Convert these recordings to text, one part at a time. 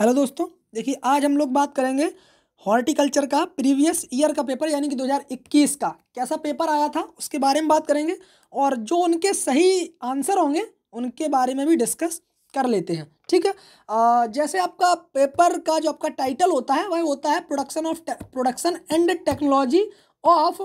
hello दोस्तों देखिए आज हम लोग बात करेंगे हॉर्टिकल्चर का प्रीवियस ईयर का पेपर यानी कि 2021 का कैसा पेपर आया था उसके बारे में बात करेंगे और जो उनके सही आंसर होंगे उनके बारे में भी डिस्कस कर लेते हैं ठीक है आ, जैसे आपका पेपर का जो आपका टाइटल होता है वह होता है production of production and technology of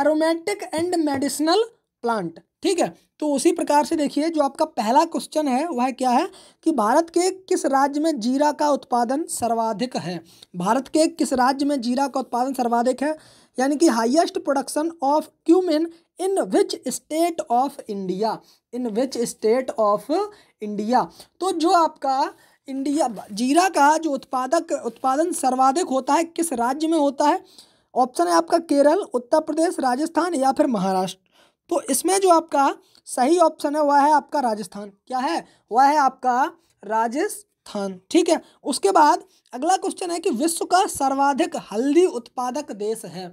aromatic and medicinal plant ठीक है तो उसी प्रकार से देखिए जो आपका पहला क्वेश्चन है वह क्या है कि भारत के किस राज्य में जीरा का उत्पादन सर्वाधिक है भारत के किस राज्य में जीरा का उत्पादन सर्वाधिक है यानी कि highest production of cumin in which state of India in which state of India तो जो आपका इंडिया जीरा का जो उत्पादक उत्पादन सर्वाधिक होता है किस राज्य में होता है ऑप्शन है आपका केरल उत्तर प्रदेश राजस्थान या फिर महाराष्ट्र तो इसमें जो आपका सही ऑप्शन है वह है आपका राजस्थान क्या है वह है आपका राजस्थान ठीक है उसके बाद अगला क्वेश्चन है कि विश्व का सर्वाधिक हल्दी उत्पादक देश है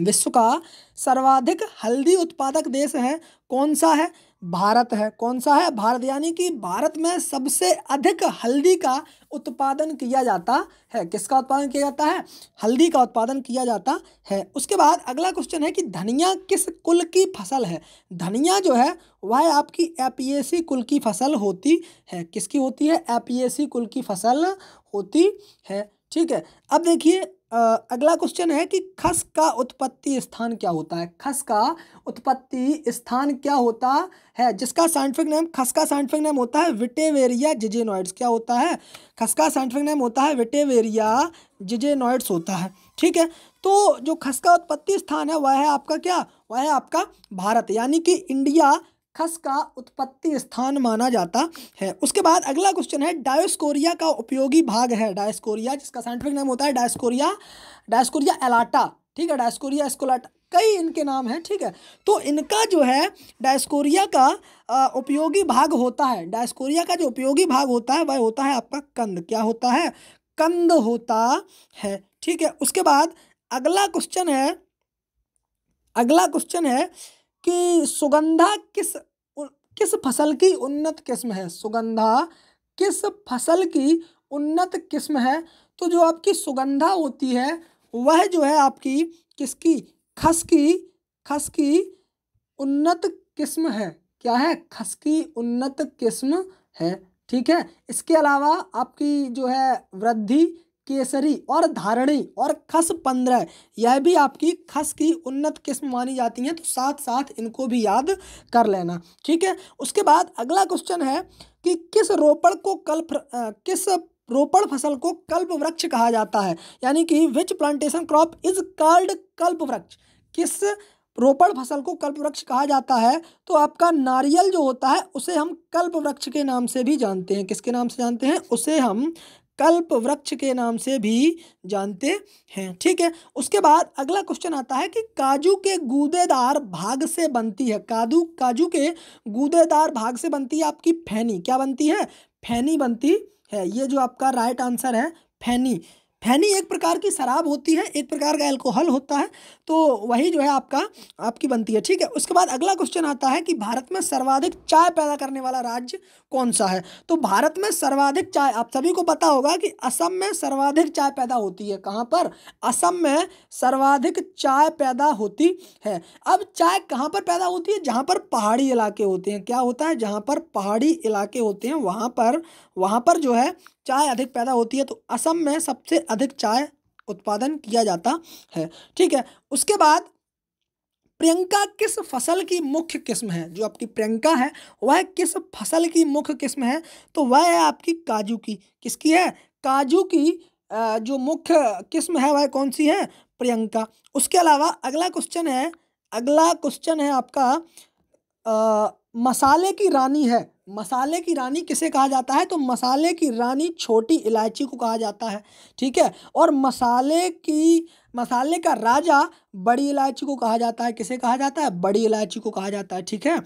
विश्व का सर्वाधिक हल्दी उत्पादक देश है कौन सा है भारत है कौन सा है भारत यानी कि भारत में सबसे अधिक हल्दी का उत्पादन किया जाता है किसका उत्पादन किया जाता है हल्दी का उत्पादन किया जाता है उसके बाद अगला क्वेश्चन है कि धनिया किस कुल की फसल है धनिया जो है वह आपकी एपीएसी कुल की फसल होती है किसकी होती है एपीएसी कुल की फसल होती है ठीक है अब देखिए अगला क्वेश्चन है कि खस का उत्पत्ति स्थान क्या होता है खस का उत्पत्ति स्थान क्या होता है जिसका साइंटिफिक नेम खस का साइंटिफिक नेम होता है विटेवेरिया जिजेनॉइड्स क्या होता है खस का साइंटिफिक नेम होता है विटेवेरिया जिजेनॉइड्स होता है ठीक है तो जो खस का उत्पत्ति स्थान है वह है आपका क्या वह है आपका भारत यानी कि इंडिया खस का उत्पत्ति स्थान माना जाता है उसके बाद अगला क्वेश्चन है डायोस्कोरिया का उपयोगी भाग है डायस्कोरिया जिसका साइंटिफिक नाम होता है डायस्कोरिया डायस्कोरिया एलाटा ठीक है डायस्कोरिया एस्कोलाटा कई इनके नाम हैं ठीक है तो इनका जो है डायस्कोरिया का उपयोगी भाग होता है डायस्कोरिया का जो उपयोगी भाग होता है वह होता है आपका कंद क्या होता है कंद होता है ठीक है उसके बाद अगला क्वेश्चन है अगला क्वेश्चन है कि सुगंधा किस किस फसल की उन्नत किस्म है सुगंधा किस फसल की उन्नत किस्म है तो जो आपकी सुगंधा होती है वह जो है आपकी किसकी खस की खस की उन्नत किस्म है क्या है खस की उन्नत किस्म है ठीक है इसके अलावा आपकी जो है वृद्धि केसरी और धारणी और खस पंद्रह यह भी आपकी खस की उन्नत किस्म मानी जाती हैं तो साथ साथ इनको भी याद कर लेना ठीक है उसके बाद अगला क्वेश्चन है कि किस रोपण को कल्प किस रोपण फसल को कल्प वृक्ष कहा जाता है यानी कि which plantation crop is called kalpa vriksha किस रोपण फसल को कल्प वृक्ष कहा जाता है तो आपका नारियल जो होता है उसे हम कल्प वृक्ष के नाम से भी जानते हैं किसके नाम से जानते हैं उसे हम कल्प वृक्ष के नाम से भी जानते हैं ठीक है उसके बाद अगला क्वेश्चन आता है कि काजू के गूदेदार भाग से बनती है काजू काजू के गूदेदार भाग से बनती है आपकी फैनी क्या बनती है फैनी बनती है ये जो आपका राइट आंसर है फैनी फैनी एक प्रकार की शराब होती है एक प्रकार का एल्कोहल होता है तो वही जो है आपका आपकी बनती है ठीक है उसके बाद अगला क्वेश्चन आता है कि भारत में सर्वाधिक चाय पैदा करने वाला राज्य कौन सा है तो भारत में सर्वाधिक चाय आप सभी को पता होगा कि असम में सर्वाधिक चाय पैदा होती है कहाँ पर असम में सर्वाधिक चाय पैदा होती है अब चाय कहाँ पर पैदा होती है जहाँ पर पहाड़ी इलाके होते हैं क्या होता है जहाँ पर पहाड़ी इलाके होते हैं वहाँ पर वहाँ पर जो है चाय अधिक पैदा होती है तो असम में सबसे अधिक चाय उत्पादन किया जाता है ठीक है उसके बाद प्रियंका किस फसल की मुख्य किस्म है जो आपकी प्रियंका है वह किस फसल की मुख्य किस्म है तो वह है आपकी काजू की किसकी है काजू की जो मुख्य किस्म है वह कौन सी है प्रियंका उसके अलावा अगला क्वेश्चन है अगला क्वेश्चन है आपका मसाले की रानी है मसाले की रानी किसे कहा जाता है तो मसाले की रानी छोटी इलायची को कहा जाता है ठीक है और मसाले की मसाले का राजा बड़ी इलायची को कहा जाता है किसे कहा जाता है बड़ी इलायची को कहा जाता है ठीक है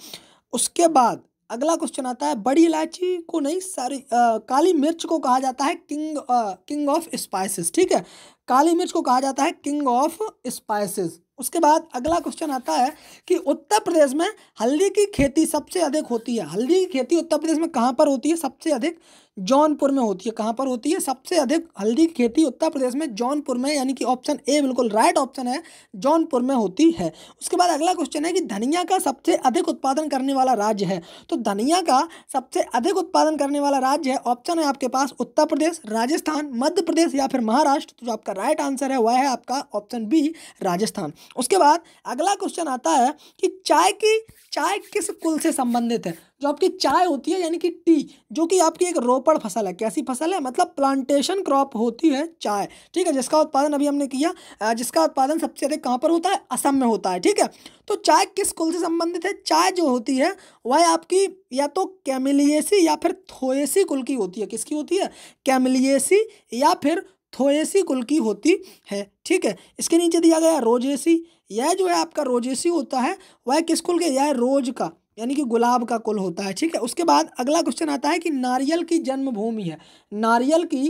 उसके बाद अगला क्वेश्चन आता है बड़ी इलायची को नहीं सारी आ, काली मिर्च को कहा जाता है king ah, king of spices ठीक है काली मिर्च को कहा जाता है किंग ऑफ स्पाइसेस उसके बाद अगला क्वेश्चन आता है कि उत्तर प्रदेश में हल्दी की खेती सबसे अधिक होती है हल्दी की खेती उत्तर प्रदेश में कहाँ पर होती है सबसे अधिक जौनपुर में होती है कहाँ पर होती है सबसे अधिक हल्दी की खेती उत्तर प्रदेश में जौनपुर में यानी कि ऑप्शन ए बिल्कुल राइट ऑप्शन है जौनपुर में होती है उसके बाद अगला क्वेश्चन है कि धनिया का सबसे अधिक उत्पादन करने वाला राज्य है तो धनिया का सबसे अधिक उत्पादन करने वाला राज्य है ऑप्शन है आपके पास उत्तर प्रदेश राजस्थान मध्य प्रदेश या फिर महाराष्ट्र तो जो आपका राइट आंसर है वह है आपका ऑप्शन बी राजस्थान उसके बाद अगला क्वेश्चन आता है कि चाय की चाय किस कुल से संबंधित है जो आपकी चाय होती है यानी कि टी जो कि आपकी एक रोप रोपड़ फसल है कैसी फसल है मतलब प्लांटेशन क्रॉप होती है चाय ठीक है जिसका उत्पादन अभी हमने किया जिसका उत्पादन सबसे अधिक कहाँ पर होता है असम में होता है ठीक है तो चाय किस कुल से संबंधित है चाय जो होती है वह आपकी या तो कैमिलियसी या फिर थोएसी कुल की होती है किसकी होती है कैमिलियसी या फिर थोएसी कुल की होती है ठीक है इसके नीचे दिया गया रोजेसी यह जो है आपका रोजेसी होता है वह किस कुल के यह रोज का यानी कि गुलाब का कुल होता है ठीक है उसके बाद अगला क्वेश्चन आता है कि नारियल की जन्मभूमि है नारियल की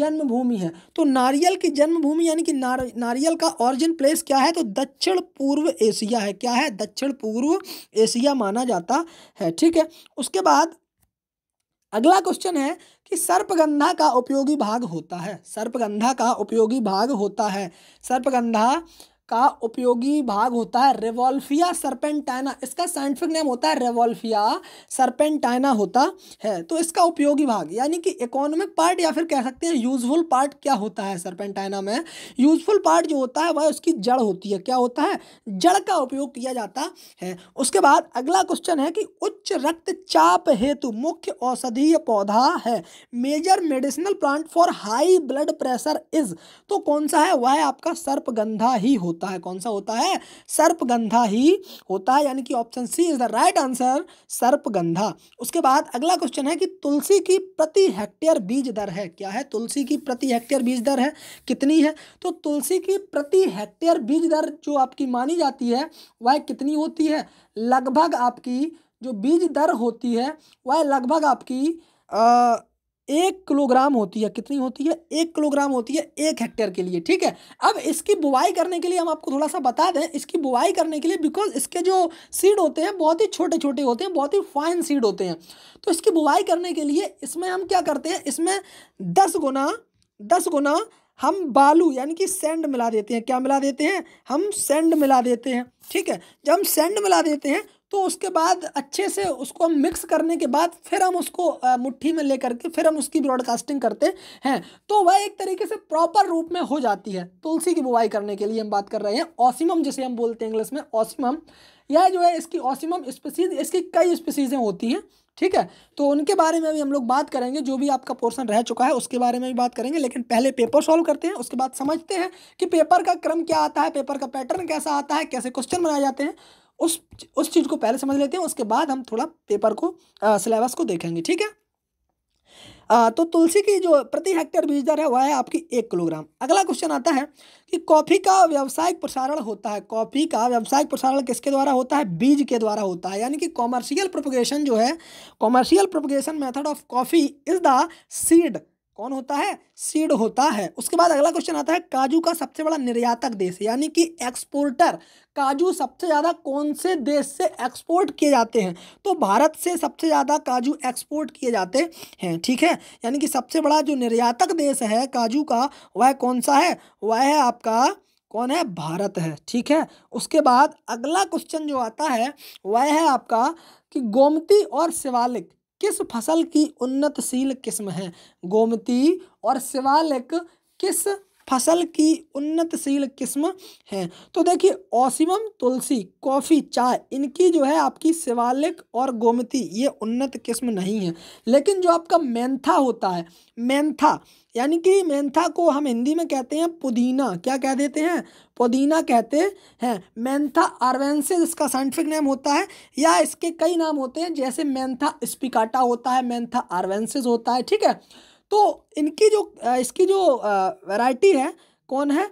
जन्मभूमि है तो नारियल की जन्मभूमि यानी कि नार नारियल का ऑरिजिन प्लेस क्या है तो दक्षिण पूर्व एशिया है क्या है दक्षिण पूर्व एशिया माना जाता है ठीक है उसके बाद अगला क्वेश्चन है कि सर्पगंधा का उपयोगी भाग होता है सर्पगंधा का उपयोगी भाग होता है सर्पगंधा का उपयोगी भाग होता है रेवोल्फिया सरपेंटाइना इसका साइंटिफिक नेम होता है रेवोल्फिया सरपेंटाइना होता है तो इसका उपयोगी भाग यानी कि इकोनॉमिक पार्ट या फिर कह सकते हैं यूजफुल पार्ट क्या होता है सरपेंटाइना में यूजफुल पार्ट जो होता है वह उसकी जड़ होती है क्या होता है जड़ का उपयोग किया जाता है उसके बाद अगला क्वेश्चन है कि उच्च रक्तचाप हेतु मुख्य औषधीय पौधा है major medicinal plant for high blood pressure is तो कौन सा है वह आपका सर्पगंधा ही होता होता है कौन सा होता है सर्पगंधा ही होता है यानी कि option C is the right answer sarpagandha उसके बाद अगला क्वेश्चन है कि तुलसी की प्रति हेक्टेयर बीज दर है क्या है तुलसी की प्रति हेक्टेयर बीज दर है कितनी है तो तुलसी की प्रति हेक्टेयर बीज दर जो आपकी मानी जाती है वह कितनी होती है लगभग आपकी जो बीज दर होती है वह लगभग आपकी आ, एक किलोग्राम होती है कितनी होती है एक किलोग्राम होती है एक हेक्टेयर के लिए ठीक है अब इसकी बुवाई करने के लिए हम आपको थोड़ा सा बता दें इसकी बुआई करने के लिए बिकॉज इसके जो सीड होते हैं बहुत ही छोटे छोटे होते हैं बहुत ही फाइन सीड होते हैं तो इसकी बुवाई करने के लिए इसमें हम क्या करते हैं इसमें दस गुना दस गुना हम बालू यानी कि सेंड मिला देते हैं क्या मिला देते हैं हम सेंड मिला देते हैं ठीक है जब हम सेंड मिला देते हैं तो उसके बाद अच्छे से उसको हम मिक्स करने के बाद फिर हम उसको मुट्ठी में ले के फिर हम उसकी ब्रॉडकास्टिंग करते हैं तो वह एक तरीके से प्रॉपर रूप में हो जाती है तुलसी की बुवाई करने के लिए हम बात कर रहे हैं ऑसिमम जिसे हम बोलते हैं इंग्लिश में ऑसिमम यह जो है इसकी ऑसिमम स्पेसीज इसकी कई स्पेसीजें होती हैं ठीक है तो उनके बारे में भी हम लोग बात करेंगे जो भी आपका पोर्शन रह चुका है उसके बारे में भी बात करेंगे लेकिन पहले पेपर सॉल्व करते हैं उसके बाद समझते हैं कि पेपर का क्रम क्या आता है पेपर का पैटर्न कैसा आता है कैसे क्वेश्चन बनाए जाते हैं उस उस चीज़ को पहले समझ लेते हैं उसके बाद हम थोड़ा पेपर को सिलेबस को देखेंगे ठीक है आ, तो तुलसी की जो प्रति हेक्टेयर बीज दर है वह है आपकी एक किलोग्राम अगला क्वेश्चन आता है कि कॉफ़ी का व्यावसायिक प्रसारण होता है कॉफ़ी का व्यावसायिक प्रसारण किसके द्वारा होता है बीज के द्वारा होता है यानी कि कॉमर्शियल प्रोपोगेशन जो है commercial propagation method of coffee is the seed कौन होता है सीड होता है उसके बाद अगला क्वेश्चन आता है काजू का सबसे बड़ा निर्यातक देश यानी कि एक्सपोर्टर काजू सबसे ज़्यादा कौन से देश से एक्सपोर्ट किए जाते हैं तो भारत से सबसे ज़्यादा काजू एक्सपोर्ट किए जाते हैं ठीक है यानी कि सबसे बड़ा जो निर्यातक देश है काजू का वह कौन सा है वह है आपका कौन है भारत है ठीक है उसके बाद अगला क्वेश्चन जो आता है वह है आपका कि गोमती और शिवालिक किस फसल की उन्नतशील किस्म है गोमती और शिवालिक किस फसल की उन्नतशील किस्म है तो देखिए ओसिमम तुलसी कॉफ़ी चाय इनकी जो है आपकी शिवालिक और गोमती ये उन्नत किस्म नहीं है लेकिन जो आपका मेंथा होता है मेंथा यानी कि मेंथा को हम हिंदी में कहते हैं पुदीना क्या कह देते हैं पुदीना कहते हैं मेंथा आरवेंसिस इसका साइंटिफिक नेम होता है या इसके कई नाम होते हैं जैसे मेंथा स्पिकाटा होता है मेंथा आरवेंसिस होता है ठीक है तो इनकी जो इसकी जो वैरायटी है कौन है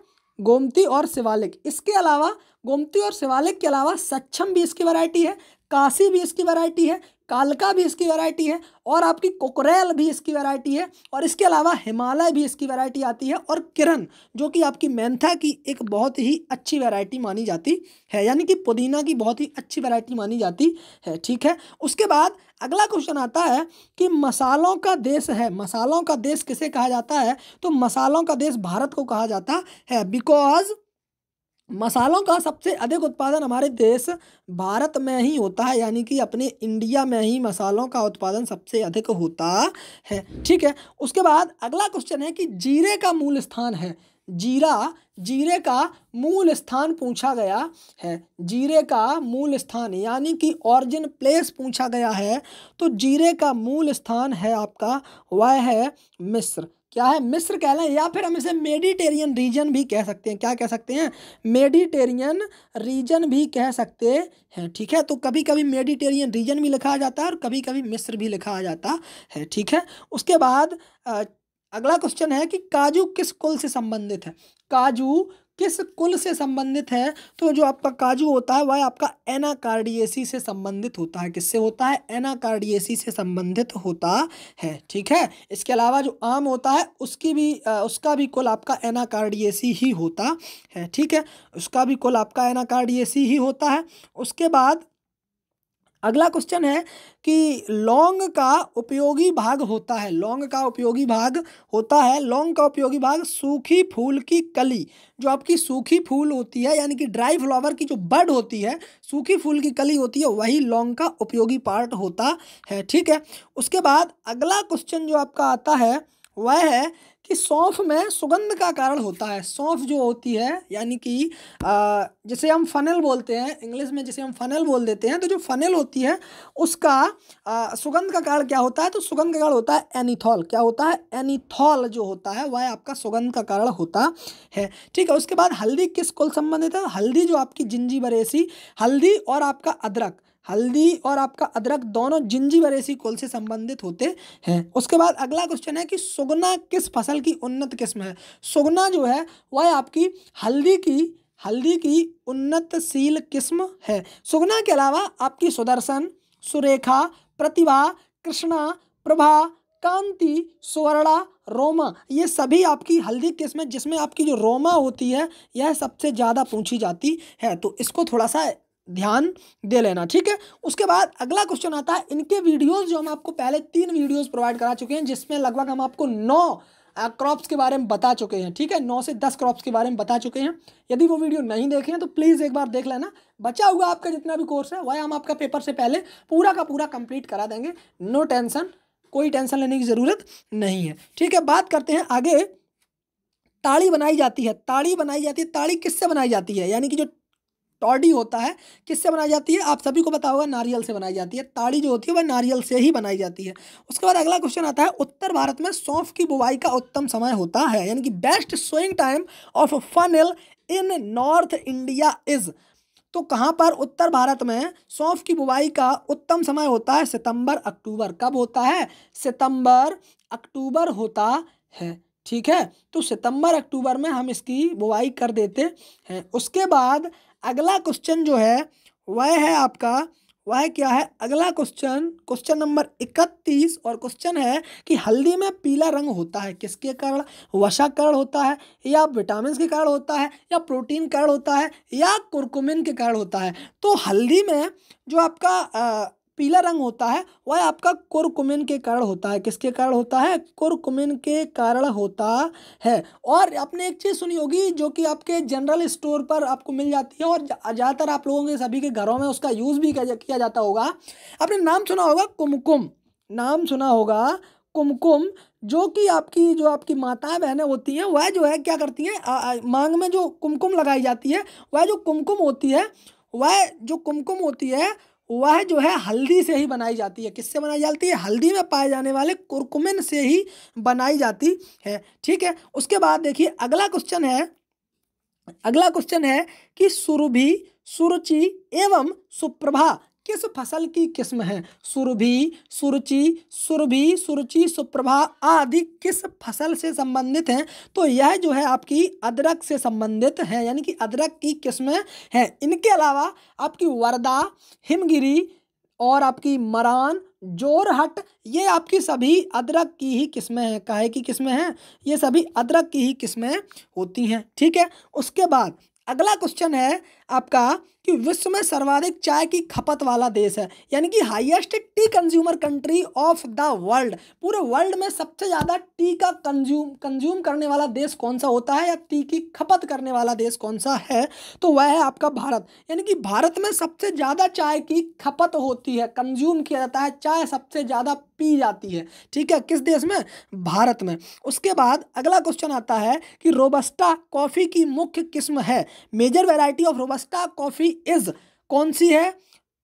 गोमती और शिवालिक इसके अलावा गोमती और शिवालिक के अलावा सक्षम भी इसकी वैरायटी है काशी भी इसकी वैरायटी है कालका भी इसकी वैरायटी है और आपकी कोकरेल भी इसकी वैरायटी है और इसके अलावा हिमालय भी इसकी वैरायटी आती है और किरण जो कि आपकी मैंथा की एक बहुत ही अच्छी वैरायटी मानी जाती है यानी कि पुदीना की बहुत ही अच्छी वैरायटी मानी जाती है ठीक है उसके बाद अगला क्वेश्चन आता है कि मसालों का देश है मसालों का देश किसे कहा जाता है तो मसालों का देश भारत को कहा जाता है बिकॉज मसालों का सबसे अधिक उत्पादन हमारे देश भारत में ही होता है यानी कि अपने इंडिया में ही मसालों का उत्पादन सबसे अधिक होता है ठीक है उसके बाद अगला क्वेश्चन है कि जीरे का मूल स्थान है जीरा जीरे का मूल स्थान पूछा गया है जीरे का मूल स्थान यानी कि ऑरिजिन प्लेस पूछा गया है तो जीरे का मूल स्थान है आपका वह है मिस्र क्या है मिस्र लें या फिर हम इसे मेडिटेरियन रीजन भी कह सकते हैं क्या कह सकते हैं मेडिटेरियन रीजन भी कह सकते हैं ठीक है तो कभी कभी मेडिटेरियन रीजन भी लिखा जाता है और कभी कभी मिस्र भी लिखा जाता है ठीक है उसके बाद अगला क्वेश्चन है कि काजू किस कुल से संबंधित है काजू किस कुल से संबंधित है तो जो आपका काजू होता है वह आपका एनाकार्डियसी से संबंधित होता है किससे होता है एनाकार्डिएसी से संबंधित होता है ठीक है इसके अलावा जो आम होता है उसकी भी उसका भी कुल आपका एनाकार्डियसी ही होता है ठीक है उसका भी कुल आपका एनाकार्डियसी ही होता है उसके बाद अगला क्वेश्चन है कि लौंग का उपयोगी भाग होता है लौंग का उपयोगी भाग होता है लौंग का उपयोगी भाग सूखी फूल की कली जो आपकी सूखी फूल होती है यानी कि ड्राई फ्लावर की जो बड होती है सूखी फूल की कली होती है वही लौंग का उपयोगी पार्ट होता है ठीक है उसके बाद अगला क्वेश्चन जो आपका आता है वह है कि सौंफ में सुगंध का कारण होता है सौंफ जो होती है यानी कि जैसे हम फनल बोलते हैं इंग्लिश में जैसे हम फनल बोल देते हैं तो जो फनल होती है उसका आ, सुगंध का कारण क्या होता है तो सुगंध का कारण होता है एनीथॉल क्या होता है एनीथॉल जो होता है वह आपका सुगंध का कारण होता है ठीक है उसके बाद हल्दी किस कुल संबंधित है हल्दी जो आपकी जिंजी बरेसी हल्दी और आपका अदरक हल्दी और आपका अदरक दोनों जिंजी बरेसी कोल से संबंधित होते हैं उसके बाद अगला क्वेश्चन है कि सुगना किस फसल की उन्नत किस्म है सुगना जो है वह आपकी हल्दी की हल्दी की उन्नतशील किस्म है सुगना के अलावा आपकी सुदर्शन सुरेखा प्रतिभा कृष्णा प्रभा कांति सुवर्णा रोमा ये सभी आपकी हल्दी किस्म है जिसमें आपकी जो रोमा होती है यह सबसे ज़्यादा पूछी जाती है तो इसको थोड़ा सा ध्यान दे लेना ठीक है उसके बाद अगला क्वेश्चन आता है इनके वीडियोस जो हम आपको पहले तीन वीडियोस प्रोवाइड करा चुके हैं जिसमें लगभग हम आपको नौ क्रॉप्स के बारे में बता चुके हैं ठीक है नौ से दस क्रॉप्स के बारे में बता चुके हैं यदि वो वीडियो नहीं देखे हैं तो प्लीज़ एक बार देख लेना बचा हुआ आपका जितना भी कोर्स है वह हम आपका पेपर से पहले पूरा का पूरा कंप्लीट करा देंगे नो टेंशन कोई टेंशन लेने की ज़रूरत नहीं है ठीक है बात करते हैं आगे ताड़ी बनाई जाती है ताड़ी बनाई जाती है ताड़ी किससे बनाई जाती है यानी कि जो टॉडी होता है किससे बनाई जाती है आप सभी को बता होगा नारियल से बनाई जाती है ताड़ी जो होती है वह नारियल से ही बनाई जाती है उसके बाद अगला क्वेश्चन आता है उत्तर भारत में सौंफ की बुवाई का उत्तम समय होता है यानी कि best sowing time of fennel in North India is तो कहाँ पर उत्तर भारत में सौंफ की बुवाई का उत्तम समय होता है सितंबर अक्टूबर कब होता है सितंबर अक्टूबर होता है ठीक है तो सितंबर अक्टूबर में हम इसकी बुवाई कर देते हैं उसके बाद अगला क्वेश्चन जो है वह है आपका वह क्या है अगला क्वेश्चन क्वेश्चन नंबर इकतीस और क्वेश्चन है कि हल्दी में पीला रंग होता है किसके कारण वशाकरण होता है या विटामिन के कारण होता है या प्रोटीन कारण होता है या कुरकुमिन के कारण होता है तो हल्दी में जो आपका आ, पीला रंग होता है वह आपका कुरकुमिन के कारण होता है किसके कारण होता है कुरकुमिन के कारण होता है और आपने एक चीज़ सुनी होगी जो कि आपके जनरल स्टोर पर आपको मिल जाती है और ज़्यादातर आप लोगों के सभी के घरों में उसका यूज़ भी किया जाता होगा आपने नाम सुना होगा कुमकुम नाम सुना होगा कुमकुम जो कि आपकी जो आपकी माताएं बहनें होती हैं वह जो है क्या करती हैं मांग में जो कुमकुम लगाई जाती है वह जो कुमकुम होती है वह जो कुमकुम होती है वह जो है हल्दी से ही बनाई जाती है किससे बनाई जाती है हल्दी में पाए जाने वाले कुरकुमिन से ही बनाई जाती है ठीक है उसके बाद देखिए अगला क्वेश्चन है अगला क्वेश्चन है कि सुरभि सुरुचि एवं सुप्रभा किस फसल की किस्म है सुरभि सुरुचि सुरभि सुरुचि सुप्रभा आदि किस फसल से संबंधित हैं तो यह जो है आपकी अदरक से संबंधित है यानी कि अदरक की किस्में हैं इनके अलावा आपकी वर्दा हिमगिरी और आपकी मरान जोरहट ये आपकी सभी अदरक की ही किस्में हैं काहे की किस्में हैं ये सभी अदरक की ही किस्में होती हैं ठीक है उसके बाद अगला क्वेश्चन है आपका कि विश्व में सर्वाधिक चाय की खपत वाला देश है यानी कि highest tea consumer country of the world पूरे वर्ल्ड में सबसे ज़्यादा टी का कंज्यूम कंज्यूम करने वाला देश कौन सा होता है या टी की खपत करने वाला देश कौन सा है तो वह है आपका भारत यानी कि भारत में सबसे ज़्यादा चाय की खपत होती है कंज्यूम किया जाता है चाय सबसे ज़्यादा पी जाती है ठीक है किस देश में भारत में उसके बाद अगला क्वेश्चन आता है कि रोबस्टा कॉफ़ी की मुख्य किस्म है major variety of robusta coffee is कौन सी है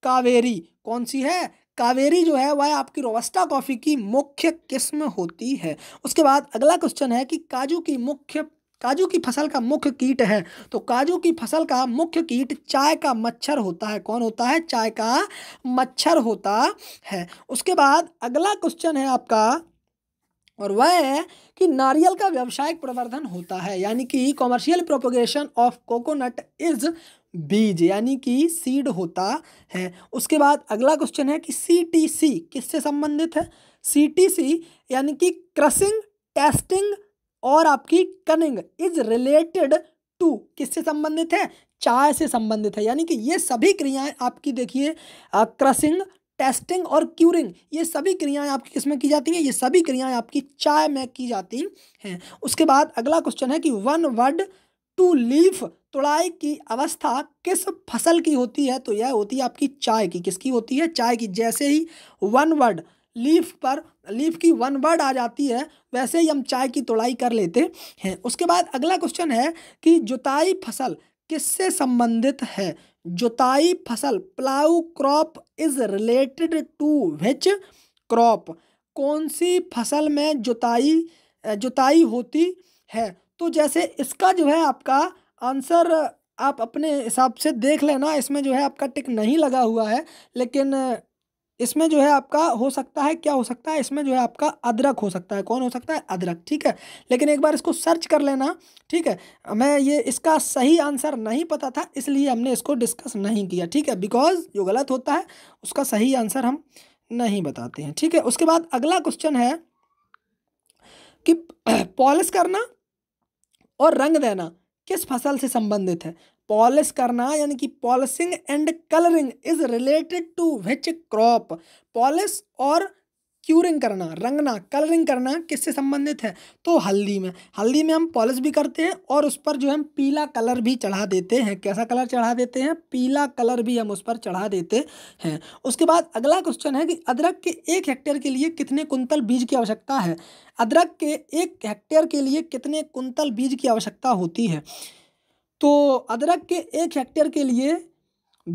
कावेरी कौन सी है कावेरी जो है वह आपकी रोबस्टा कॉफ़ी की मुख्य किस्म होती है उसके बाद अगला क्वेश्चन है कि काजू की मुख्य काजू की फसल का मुख्य कीट है तो काजू की फसल का मुख्य कीट चाय का मच्छर होता है कौन होता है चाय का मच्छर होता है उसके बाद अगला क्वेश्चन है आपका और वह है कि नारियल का व्यावसायिक प्रवर्धन होता है यानी कि commercial propagation of coconut is बीज यानी कि सीड होता है उसके बाद अगला क्वेश्चन है कि सी टी सी किससे संबंधित है सी टी सी यानी कि क्रसिंग टेस्टिंग और आपकी कनिंग इज रिलेटेड टू किससे संबंधित है चाय से संबंधित है यानी कि ये सभी क्रियाएं आपकी देखिए क्रसिंग टेस्टिंग और क्यूरिंग ये सभी क्रियाएं आपकी किसमें की जाती हैं ये सभी क्रियाएं आपकी चाय में की जाती हैं उसके बाद अगला क्वेश्चन है कि वन वर्ड टू लीफ तोड़ाई की अवस्था किस फसल की होती है तो यह होती है आपकी चाय की किसकी होती है चाय की जैसे ही वन वर्ड लीफ पर लीफ की वन वर्ड आ जाती है वैसे ही हम चाय की तोड़ाई कर लेते हैं उसके बाद अगला क्वेश्चन है कि जुताई फसल किससे संबंधित है जुताई फसल plough crop is related to which crop कौन सी फसल में जुताई जुताई होती है तो जैसे इसका जो है आपका आंसर आप अपने हिसाब से देख लेना इसमें जो है आपका टिक नहीं लगा हुआ है लेकिन इसमें जो है आपका हो सकता है क्या हो सकता है इसमें जो है आपका अदरक हो सकता है कौन हो सकता है अदरक ठीक है लेकिन एक बार इसको सर्च कर लेना ठीक है हमें ये इसका सही आंसर नहीं पता था इसलिए हमने इसको डिस्कस नहीं किया ठीक है बिकॉज जो गलत होता है उसका सही आंसर हम नहीं बताते हैं ठीक है उसके बाद अगला क्वेश्चन है कि पॉलिश करना और रंग देना किस फसल से संबंधित है पॉलिश करना यानी कि polishing and colouring is related to which crop polish और क्यूरिंग करना रंगना कलरिंग करना किससे संबंधित है तो हल्दी में हल्दी में हम पॉलिश भी करते हैं और उस पर जो हम पीला कलर भी चढ़ा देते हैं कैसा कलर चढ़ा देते हैं पीला कलर भी हम उस पर चढ़ा देते हैं उसके बाद अगला क्वेश्चन है कि अदरक के एक हेक्टेयर के लिए कितने कुंतल बीज की आवश्यकता है अदरक के एक हेक्टेयर के लिए कितने कुंतल बीज की आवश्यकता होती है तो अदरक के एक हेक्टेयर के लिए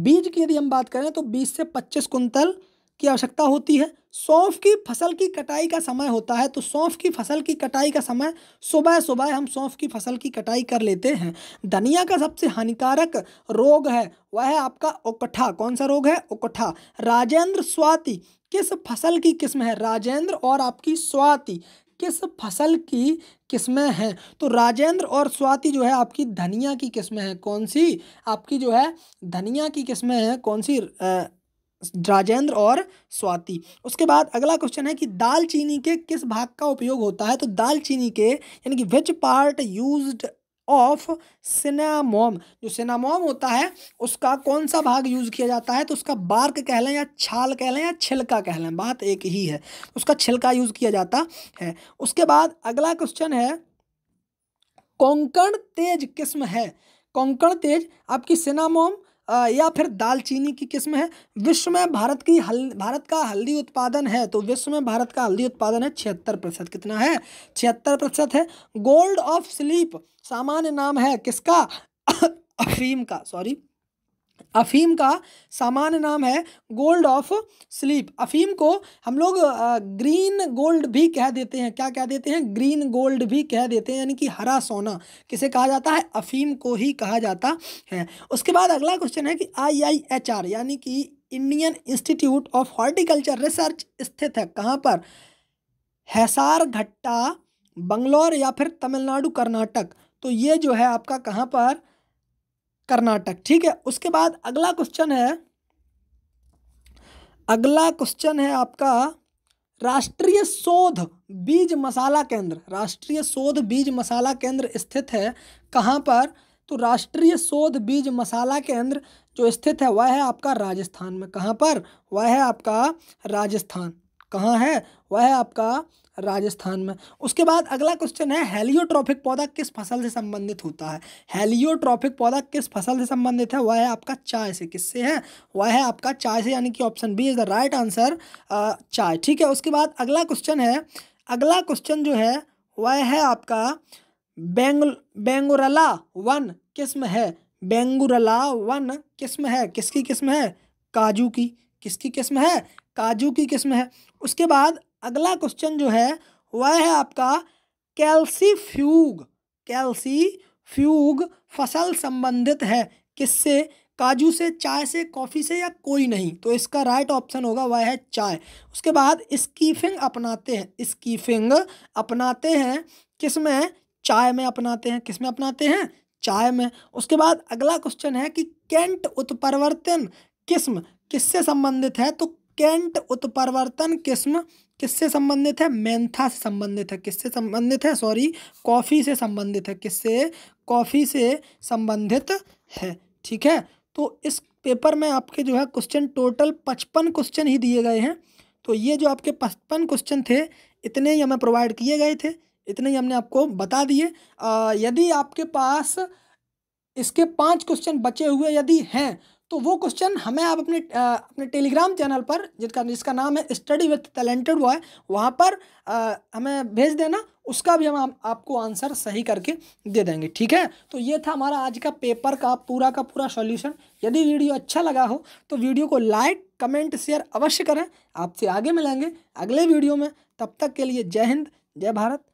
बीज की यदि हम बात करें तो बीस से पच्चीस कुंतल की आवश्यकता होती है सौंफ की फसल की कटाई का समय होता है तो सौंफ की फसल की कटाई का समय सुबह सुबह हम सौंफ की फसल की कटाई कर लेते हैं धनिया का सबसे हानिकारक रोग है वह है आपका ओकठा कौन सा रोग है ओकठा राजेंद्र स्वाति किस फसल की किस्म है राजेंद्र और आपकी स्वाति किस फसल की किस्में हैं तो राजेंद्र और स्वाति जो है आपकी धनिया की किस्में हैं कौन सी आपकी जो है धनिया की किस्में हैं कौन सी आ, राजेंद्र और स्वाति उसके बाद अगला क्वेश्चन है कि दालचीनी के किस भाग का उपयोग होता है तो दालचीनी के यानी कि which part use of cinnamon जो सिनामोम होता है उसका कौन सा भाग यूज़ किया जाता है तो उसका बार्क कह लें या छाल कह लें या छिलका कह लें बात एक ही है उसका छिलका यूज़ किया जाता है उसके बाद अगला क्वेश्चन है कोंकण तेज किस्म है कोंकण तेज आपकी सिनामोम या फिर दालचीनी की किस्म है विश्व में भारत की हल भारत का हल्दी उत्पादन है तो विश्व में भारत का हल्दी उत्पादन है छिहत्तर प्रतिशत कितना है छिहत्तर प्रतिशत है गोल्ड ऑफ स्लीप सामान्य नाम है किसका अफीम का सॉरी अफीम का सामान्य नाम है गोल्ड ऑफ स्लीप अफीम को हम लोग ग्रीन गोल्ड भी कह देते हैं क्या कह देते हैं ग्रीन गोल्ड भी कह देते हैं यानी कि हरा सोना किसे कहा जाता है अफीम को ही कहा जाता है उसके बाद अगला क्वेश्चन है कि आई आई एच आर यानी कि Indian Institute of Horticulture Research स्थित है कहाँ पर हैसार घट्टा बंगलौर या फिर तमिलनाडु कर्नाटक तो ये जो है आपका कहाँ पर कर्नाटक ठीक है उसके बाद अगला क्वेश्चन है अगला क्वेश्चन है आपका राष्ट्रीय शोध बीज मसाला केंद्र राष्ट्रीय शोध बीज मसाला केंद्र स्थित है कहाँ पर तो राष्ट्रीय शोध बीज मसाला केंद्र जो स्थित है वह है आपका राजस्थान में कहाँ पर वह है आपका राजस्थान कहाँ है वह है आपका राजस्थान में उसके बाद अगला क्वेश्चन है हेलियोट्रॉफिक पौधा किस फसल से संबंधित होता है हेलियोट्रॉफिक पौधा किस फसल से संबंधित है वह है आपका चाय से किससे है वह है आपका चाय से यानी कि option B is the right answer चाय ठीक है उसके बाद अगला क्वेश्चन है अगला क्वेश्चन जो है वह है आपका बेंग बेंगुरला वन किस्म है बेंगुरला वन किस्म है किसकी किस्म है काजू की किसकी किस्म है काजू की किस्म है उसके बाद अगला क्वेश्चन जो है वह है आपका कैल्सी फ्यूग कैल्सी फ्यूग फसल संबंधित है किससे काजू से चाय से कॉफ़ी से या कोई नहीं तो इसका राइट ऑप्शन होगा वह है चाय उसके बाद स्कीफिंग अपनाते हैं स्कीफिंग अपनाते हैं किस में चाय में अपनाते हैं किस में अपनाते हैं चाय में उसके बाद अगला क्वेश्चन है कि कैंट उत्परिवर्तन किस्म किससे संबंधित है तो कैंट उत्परिवर्तन किस्म किससे संबंधित है मेंथा से संबंधित है किससे संबंधित है सॉरी कॉफ़ी से संबंधित है किससे कॉफ़ी से संबंधित है ठीक है तो इस पेपर में आपके जो है क्वेश्चन टोटल पचपन क्वेश्चन ही दिए गए हैं तो ये जो आपके पचपन क्वेश्चन थे इतने ही हमें प्रोवाइड किए गए थे इतने ही हमने आपको बता दिए यदि आपके पास इसके पाँच क्वेश्चन बचे हुए यदि हैं तो वो क्वेश्चन हमें आप अपने आ, अपने टेलीग्राम चैनल पर जिसका जिसका नाम है स्टडी विथ टैलेंटेड बॉय वहाँ पर आ, हमें भेज देना उसका भी हम आ, आपको आंसर सही करके दे देंगे ठीक है तो ये था हमारा आज का पेपर का पूरा का पूरा सॉल्यूशन यदि वीडियो अच्छा लगा हो तो वीडियो को लाइक कमेंट शेयर अवश्य करें आपसे आगे मिलेंगे अगले वीडियो में तब तक के लिए जय हिंद जय भारत